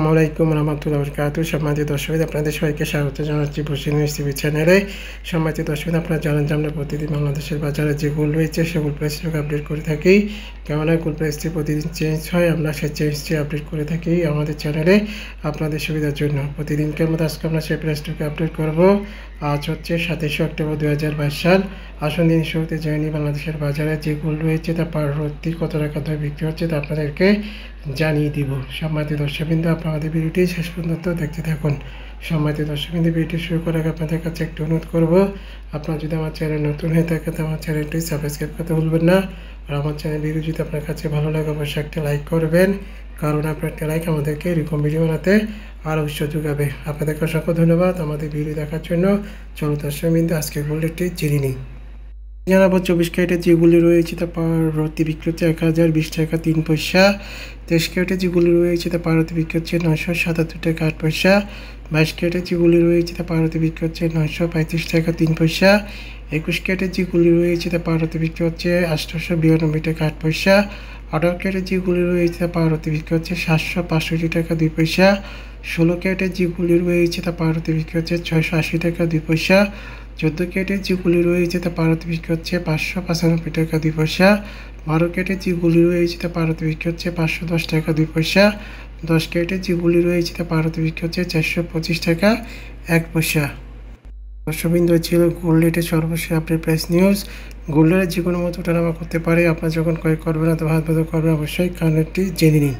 আসসালামু আলাইকুম রহমতুল্লাহ বরকাত সম্মানিত দর্শক আপনাদের সবাইকে স্বাগত জানাচ্ছি ভূষণ টিভি চ্যানেলে সম্মানিত দর্শক আপনারা জানেন যে আমরা প্রতিদিন বাংলাদেশের বাজারে যে গোল রয়েছে সে গোল প্রাইসটিকে আপডেট করে থাকি কেননা গোল প্রাইসটি প্রতিদিন চেঞ্জ হয় আমরা সেই চেঞ্জটি আপডেট করে থাকি আমাদের চ্যানেলে আপনাদের সুবিধার জন্য প্রতিদিনকে মতো আজকে আমরা সেই প্রাইসটিকে আপডেট করব আজ হচ্ছে সাতাশে অক্টোবর দু হাজার বাইশ সাল আসুন দিন শুরুতে জানি বাংলাদেশের বাজারে যে গোল রয়েছে তা পরবর্তী কত টাকা ধরে বিক্রি হচ্ছে তা আপনাদেরকে জানিয়ে দিব সম্মানিত দর্শকবৃন্দ আপনারা আমাদের ভিডিওটি শেষ পর্যন্ত দেখতে থাকুন সম্মানিত দর্শকবৃন্দ ভিডিওটি শুরু করার আগে আপনাদের কাছে একটু অনুরোধ করব আপনারা যদি আমার চ্যানেল নতুন হয়ে থাকে তো আমার চ্যানেলটি সাবস্ক্রাইব করতে ভুলবেন না আর আমার চ্যানেল ভিডিও যদি আপনার কাছে ভালো লাগে অবশ্যই একটা লাইক করবেন কারণ আপনার একটা লাইক আমাদেরকে এরকম ভিডিও বানাতে আরও উৎস যোগাবে আপনাদেরকে অসংখ্য ধন্যবাদ আমাদের ভিডিও দেখার জন্য চলো দর্শকবৃন্দ আজকে বুলেটটি চিনি নিই যারা আবার চব্বিশ ক্যারেটে যেগুলি রয়েছে তা পার্বতী বিক্রি হচ্ছে এক হাজার বিশ টাকা তিন পয়সা তেইশ ক্যারেটে যেগুলি রয়েছে তা পারতি বিক্রি হচ্ছে নশো সাতাত্তর টাকা আট পয়সা বাইশ ক্যারেটে যেগুলি রয়েছে তা পারতি বিক্রি হচ্ছে নয়শো পঁয়ত্রিশ টাকা তিন পয়সা একুশ ক্যারেটে যেগুলি রয়েছে তা পারতি বিক্রি হচ্ছে আঠারোশো বিরানব্বই টাকা আট পয়সা আঠারো ক্যারেটে যেগুলি রয়েছে তা পারতি বিক্রি হচ্ছে সাতশো পাঁচষট্টি টাকা দুই পয়সা ষোলো ক্যারেটের যে গুলি রয়েছে তা পাউরুতি বিক্রি হচ্ছে ছয়শো আশি টাকা দুই পয়সা চোদ্দো ক্যারেটের যে গুলি রয়েছে তা পাউরুতি বিক্রি হচ্ছে পাঁচশো পঁচানব্বই টাকা দুই পয়সা বারো ক্যারেটের যে গুলি রয়েছে তা পাউরুতি বিক্রি হচ্ছে পাঁচশো দশ টাকা দুই পয়সা দশ ক্যারেটের যে গুলি রয়েছে তা পাউরুতি বিক্রি হচ্ছে চারশো পঁচিশ টাকা এক পয়সা দর্শকবিন্দু ছিল গোল্ড রেটের সর্বশেষ আপডেট প্রাইস নিউজ গোল্ডের যে কোনো মতো ওঠানামা করতে পারে আপনার যখন কয়েক করবেন অথবা হাত বাদ করবেন অবশ্যই কারণ জেনে নিন